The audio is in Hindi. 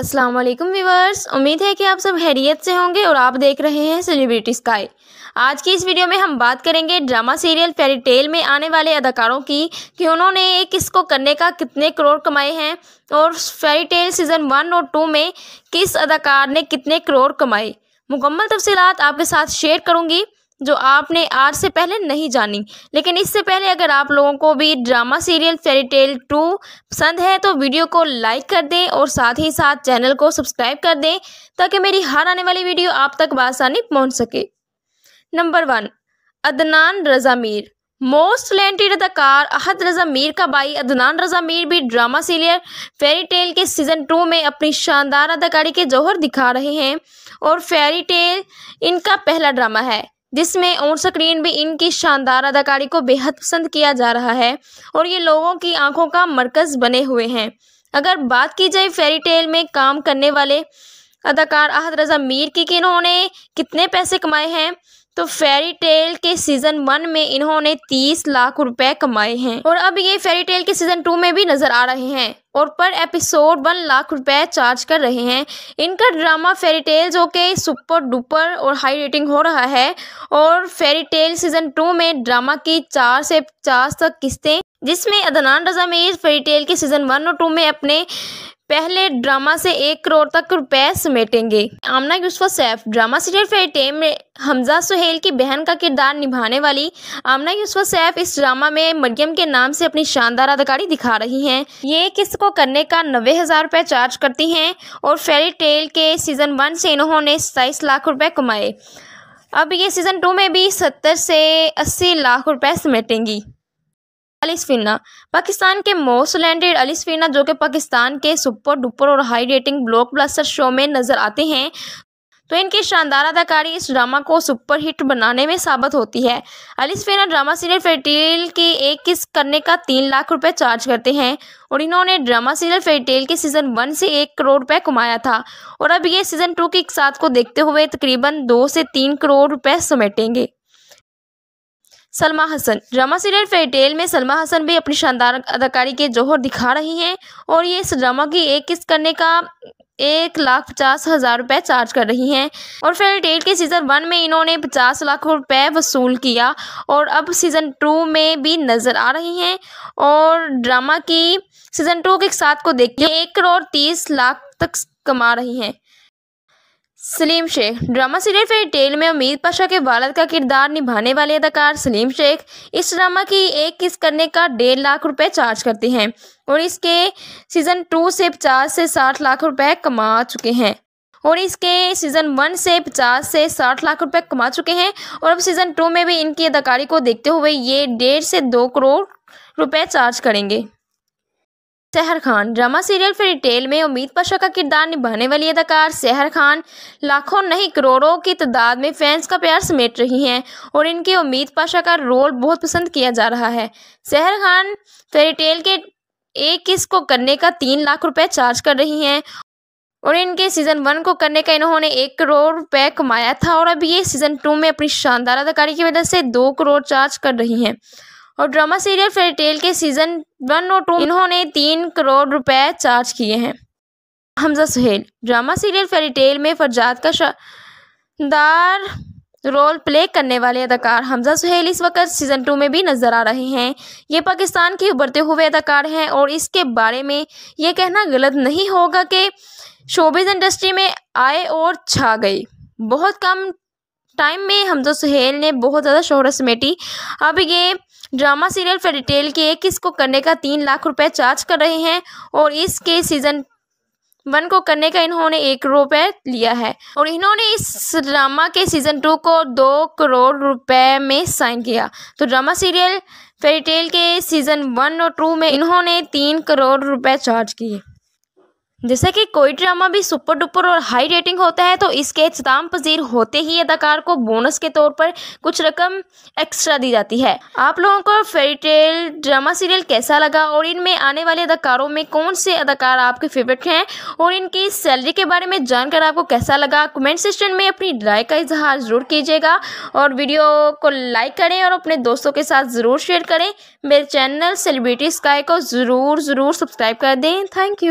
अस्सलाम वालेकुम व्यूवर्स उम्मीद है कि आप सब हैरियत से होंगे और आप देख रहे हैं सेलिब्रिटी स्काई आज की इस वीडियो में हम बात करेंगे ड्रामा सीरियल फेरी टेल में आने वाले अदाकारों की कि उन्होंने एक इसको करने का कितने करोड़ कमाए हैं और फेरी टेल सीज़न वन और टू में किस अदाकार ने कितने करोड़ कमाए मुकम्मल तफसीत आपके साथ शेयर करूँगी जो आपने आज से पहले नहीं जानी लेकिन इससे पहले अगर आप लोगों को भी drama serial fairy tale two पसंद है तो वीडियो को लाइक कर दें और साथ ही साथ चैनल को सब्सक्राइब कर दें ताकि मेरी हर आने वाली वीडियो आप तक बसानी पहुँच सके number one Adnan Raza Mir most talented अदाकार अहद रजा मीर का भाई अदनान रजा मीर भी ड्रामा सीरियल फेरी टेल के सीज़न टू में अपनी शानदार अदाकारी के जौहर दिखा रहे हैं और फेरी टेल इनका पहला ड्रामा है जिसमें ऑन स्क्रीन भी इनकी शानदार अदाकारी को बेहद पसंद किया जा रहा है और ये लोगों की आंखों का मरकज बने हुए हैं अगर बात की जाए फेरी टेल में काम करने वाले अदाकार अहद रजा मीर की कि इन्होंने कितने पैसे कमाए हैं तो फेरी टेल के सीजन वन में इन्होंने तीस लाख रुपए कमाए हैं और अब ये फेरी टेल के सीजन टू में भी नजर आ रहे हैं और पर एपिसोड वन लाख रुपए चार्ज कर रहे हैं इनका ड्रामा फेरी टेल जो कि सुपर डुपर और हाई रेटिंग हो रहा है और फेरी टेल सीजन टू में ड्रामा की चार से पचास तक किस्तें जिसमें अदनान रजा मीर फेरी टेल के सीज़न वन और टू में अपने पहले ड्रामा से एक करोड़ तक रुपए समेटेंगे Amna Yusufa Saif drama serial fairy tale में हमजा सुहेल की बहन का किरदार निभाने वाली आमना यूसफा सैफ इस ड्रामा में मरियम के नाम से अपनी शानदार अदाकारी दिखा रही हैं ये किस्त को करने का नब्बे हज़ार रुपए चार्ज करती हैं और फेरी टेल के सीज़न वन से इन्होंने सताईस लाख रुपए कमाए अब ये सीज़न टू में भी सत्तर से अस्सी लाख रुपए समेटेंगी अलिसफिना पाकिस्तान के मोस्ट लैंडेड अलिसफिना जो कि पाकिस्तान के सुपर डुपर और हाई रेटिंग ब्लॉक शो में नजर आते हैं तो इनकी शानदार अदाकारी इस ड्रामा को सुपर हिट बनाने में साबित होती है अलिसफिना ड्रामा सीरियल फेटेल की एक किस करने का तीन लाख रुपए चार्ज करते हैं और इन्होंने ड्रामा सीरियल फेटेल के सीज़न वन से एक करोड़ रुपए कमाया था और अब ये सीज़न टू के साथ को देखते हुए तकरीबन दो से तीन करोड़ रुपए समेटेंगे Salma Hassan drama serial fairy tale में सलमा हसन भी अपनी शानदार अदाकारी के जोहर दिखा रही हैं और ये इस ड्रामा की एक किस्त करने का एक लाख पचास हज़ार रुपए चार्ज कर रही हैं और फेयर टेल के सीज़न वन में इन्होंने पचास लाख रुपए वसूल किया और अब सीज़न टू में भी नज़र आ रही हैं और ड्रामा की सीज़न टू के साथ को देखिए एक करोड़ तीस लाख तक कमा रही हैं Saleem Sheikh drama serial fairy tale में उम्मीद पाशा के वालद का किरदार निभाने वाले अदाकार सलीम शेख इस ड्रामा की एक किस करने का डेढ़ लाख रुपए चार्ज करते हैं और इसके सीज़न टू से पचास से साठ लाख रुपए कमा चुके हैं और इसके सीज़न वन से पचास से साठ लाख रुपए कमा चुके हैं और अब सीज़न टू में भी इनकी अदाकारी को देखते हुए ये डेढ़ से दो करोड़ रुपये चार्ज करेंगे Sehar Khan drama serial fairy tale में उम्मीद पाशा का किरदार निभाने वाली अदाकार सहर खान लाखों नहीं करोड़ों की तादाद में फैंस का प्यार समेट रही हैं और इनके उम्मीद पाशा का रोल बहुत पसंद किया जा रहा है सहर खान फेरी टेल के एक किस को करने का तीन लाख रुपए चार्ज कर रही हैं और इनके सीज़न वन को करने का इन्होंने एक करोड़ रुपए कमाया था और अब ये सीज़न टू में अपनी शानदार अदाकारी की वजह से दो करोड़ चार्ज कर रही हैं और ड्रामा सीरियल फेरी टेल के सीजन वन और टू इन्होंने तीन करोड़ रुपए चार्ज किए हैं Hamza Suhail drama serial fairy tale में फरजाद का शानदार रोल प्ले करने वाले अदाकार हमजा सुहेल इस वक्त सीज़न टू में भी नज़र आ रहे हैं ये पाकिस्तान के उभरते हुए अदाकार हैं और इसके बारे में ये कहना गलत नहीं होगा कि शोबिज इंडस्ट्री में आए और छा गए बहुत कम टाइम में हमजा सुहेल ने बहुत ज़्यादा शोहरत समेटी अब ये ड्रामा सीरियल फेरीटेल के एक किस को करने का तीन लाख रुपए चार्ज कर रहे हैं और इसके सीजन वन को करने का इन्होंने एक रुपए लिया है और इन्होंने इस ड्रामा के सीजन टू को दो करोड़ रुपए में साइन किया तो ड्रामा सीरियल फेरीटेल के सीजन वन और टू में इन्होंने तीन करोड़ रुपए चार्ज किए जैसा कि कोई ड्रामा भी सुपर डुपर और हाई रेटिंग होता है तो इसके इख्ताम पजीर होते ही अदाकार को बोनस के तौर पर कुछ रकम एक्स्ट्रा दी जाती है आप लोगों को फेरी टेल ड्रामा सीरियल कैसा लगा और इनमें आने वाले अदाकारों में कौन से अदाकार आपके फेवरेट हैं और इनकी सैलरी के बारे में जानकर आपको कैसा लगा कमेंट सेक्शन में अपनी राय का इजहार ज़रूर कीजिएगा और वीडियो को लाइक करें और अपने दोस्तों के साथ ज़रूर शेयर करें मेरे चैनल सेलिब्रिटी स्काई को ज़रूर ज़रूर सब्सक्राइब कर दें थैंक यू